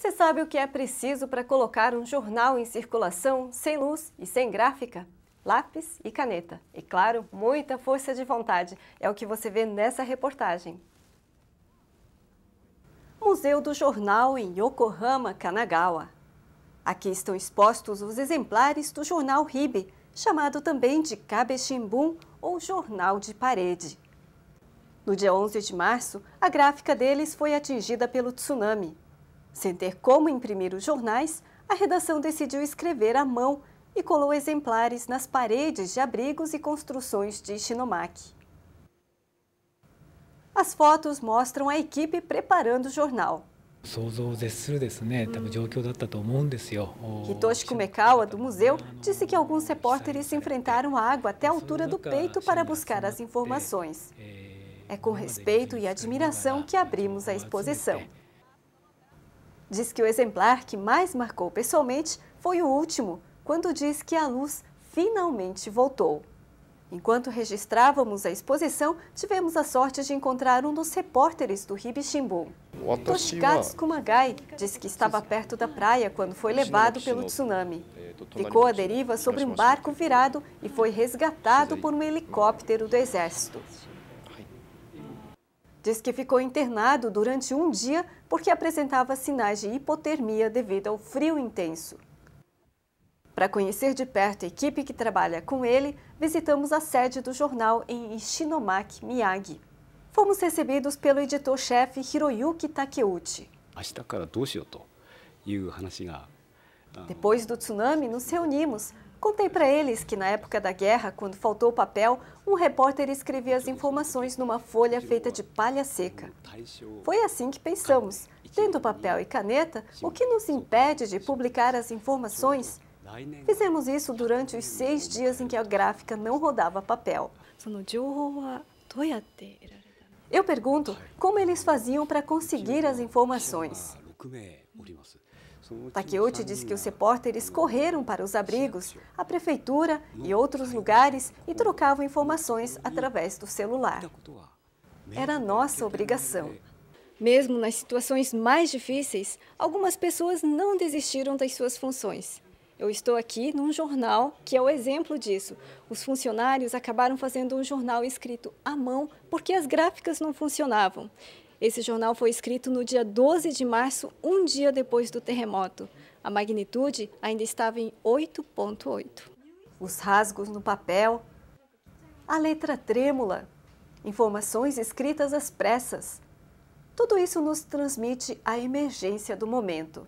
Você sabe o que é preciso para colocar um jornal em circulação sem luz e sem gráfica? Lápis e caneta. E claro, muita força de vontade. É o que você vê nessa reportagem. Museu do Jornal em Yokohama, Kanagawa. Aqui estão expostos os exemplares do jornal Ribe, chamado também de Kabeshimbun ou Jornal de Parede. No dia 11 de março, a gráfica deles foi atingida pelo tsunami. Sem ter como imprimir os jornais, a redação decidiu escrever à mão e colou exemplares nas paredes de abrigos e construções de Shinomaki. As fotos mostram a equipe preparando o jornal. Né? Tá Hitoshi Kumekawa, do museu, disse que alguns repórteres enfrentaram água até a altura do peito para buscar as informações. É com respeito e admiração que abrimos a exposição. Diz que o exemplar que mais marcou pessoalmente foi o último, quando diz que a luz finalmente voltou. Enquanto registrávamos a exposição, tivemos a sorte de encontrar um dos repórteres do Ribishimbu. Toshikatsu Kumagai disse que estava perto da praia quando foi levado pelo tsunami. É, Ficou à deriva sobre um barco virado e foi resgatado por um helicóptero do exército. Diz que ficou internado durante um dia porque apresentava sinais de hipotermia devido ao frio intenso. Para conhecer de perto a equipe que trabalha com ele, visitamos a sede do jornal em Ishinomaki, Miyagi. Fomos recebidos pelo editor-chefe Hiroyuki Takeuchi. Ah, Depois do tsunami, nos reunimos Contei para eles que na época da guerra, quando faltou papel, um repórter escrevia as informações numa folha feita de palha seca. Foi assim que pensamos. Tendo papel e caneta, o que nos impede de publicar as informações? Fizemos isso durante os seis dias em que a gráfica não rodava papel. Eu pergunto como eles faziam para conseguir as informações. Takeuchi diz que os repórteres correram para os abrigos, a prefeitura e outros lugares e trocavam informações através do celular. Era nossa obrigação. Mesmo nas situações mais difíceis, algumas pessoas não desistiram das suas funções. Eu estou aqui num jornal que é o exemplo disso. Os funcionários acabaram fazendo um jornal escrito à mão porque as gráficas não funcionavam. Esse jornal foi escrito no dia 12 de março, um dia depois do terremoto. A magnitude ainda estava em 8,8. Os rasgos no papel, a letra trêmula, informações escritas às pressas. Tudo isso nos transmite a emergência do momento.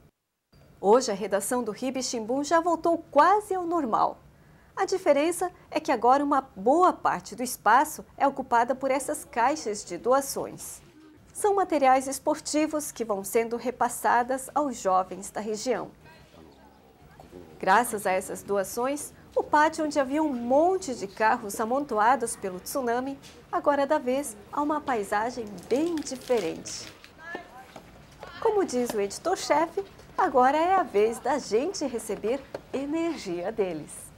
Hoje, a redação do Ribe já voltou quase ao normal. A diferença é que agora uma boa parte do espaço é ocupada por essas caixas de doações. São materiais esportivos que vão sendo repassadas aos jovens da região. Graças a essas doações, o pátio onde havia um monte de carros amontoados pelo tsunami, agora dá vez a uma paisagem bem diferente. Como diz o editor-chefe, agora é a vez da gente receber energia deles.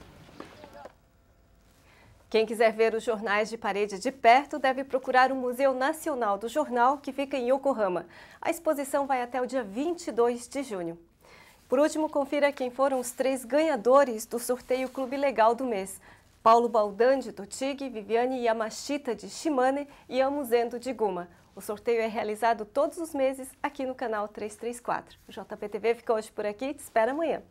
Quem quiser ver os jornais de parede de perto deve procurar o Museu Nacional do Jornal, que fica em Yokohama. A exposição vai até o dia 22 de junho. Por último, confira quem foram os três ganhadores do sorteio Clube Legal do mês. Paulo Baldandi, do TIG, Viviane Yamashita, de Shimane e Amuzendo, de Guma. O sorteio é realizado todos os meses aqui no canal 334. O JPTV fica hoje por aqui, te espera amanhã.